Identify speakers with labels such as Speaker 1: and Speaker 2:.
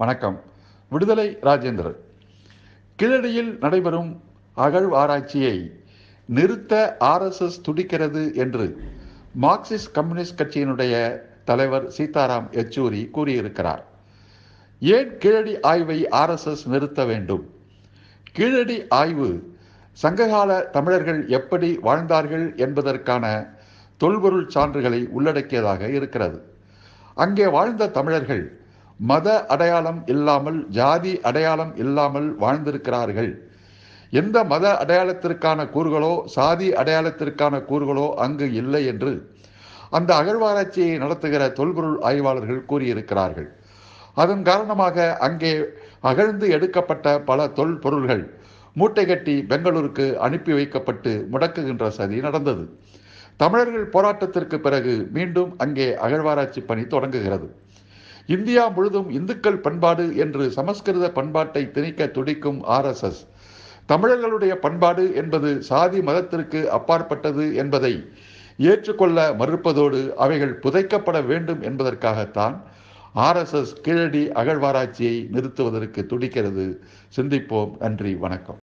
Speaker 1: வணக்கம் விடுதலை ராஜேந்திரன் கீழடியில் நடைபெறும் அகழ்வாராய்ச்சியை நிறுத்த ஆர்எஸ்எஸ் துடிக்கிறது என்று மார்க்சிஸ்ட் கம்யூனிஸ்ட் கட்சியினுடைய தலைவர் சீதாராம் யெச்சூரி கூறியிருக்கிறார் ஏன் கீழடி ஆய்வை ஆர்எஸ்எஸ் நிறுத்த வேண்டும் கீழடி ஆய்வு சங்ககால தமிழர்கள் எப்படி வாழ்ந்தார்கள் என்பதற்கான தொல்பொருள் சான்றுகளை உள்ளடக்கியதாக இருக்கிறது அங்கே வாழ்ந்த தமிழர்கள் மத அடையாளம் இல்லாமல் ஜாதி அடையாளம் இல்லாமல் வாழ்ந்திருக்கிறார்கள் எந்த மத அடையாளத்திற்கான கூறுகளோ சாதி அடையாளத்திற்கான கூறுகளோ அங்கு இல்லை என்று அந்த அகழ்வாராய்ச்சியை நடத்துகிற தொல்பொருள் ஆய்வாளர்கள் கூறியிருக்கிறார்கள் அதன் காரணமாக அங்கே அகழ்ந்து எடுக்கப்பட்ட பல தொல்பொருள்கள் மூட்டை கட்டி பெங்களூருக்கு அனுப்பி வைக்கப்பட்டு முடக்குகின்ற சதி நடந்தது தமிழர்கள் போராட்டத்திற்கு பிறகு மீண்டும் அங்கே அகழ்வாராய்ச்சி பணி தொடங்குகிறது இந்தியா முழுதும் இந்துக்கள் பண்பாடு என்று சமஸ்கிருத பண்பாட்டை திணிக்க துடிக்கும் ஆர்எஸ்எஸ் தமிழர்களுடைய பண்பாடு என்பது சாதி மதத்திற்கு அப்பாற்பட்டது என்பதை ஏற்றுக்கொள்ள மறுப்பதோடு அவைகள் புதைக்கப்பட வேண்டும் என்பதற்காகத்தான் ஆர்எஸ்எஸ் கீழடி அகழ்வாராய்ச்சியை நிறுத்துவதற்கு துடிக்கிறது சிந்திப்போம் நன்றி வணக்கம்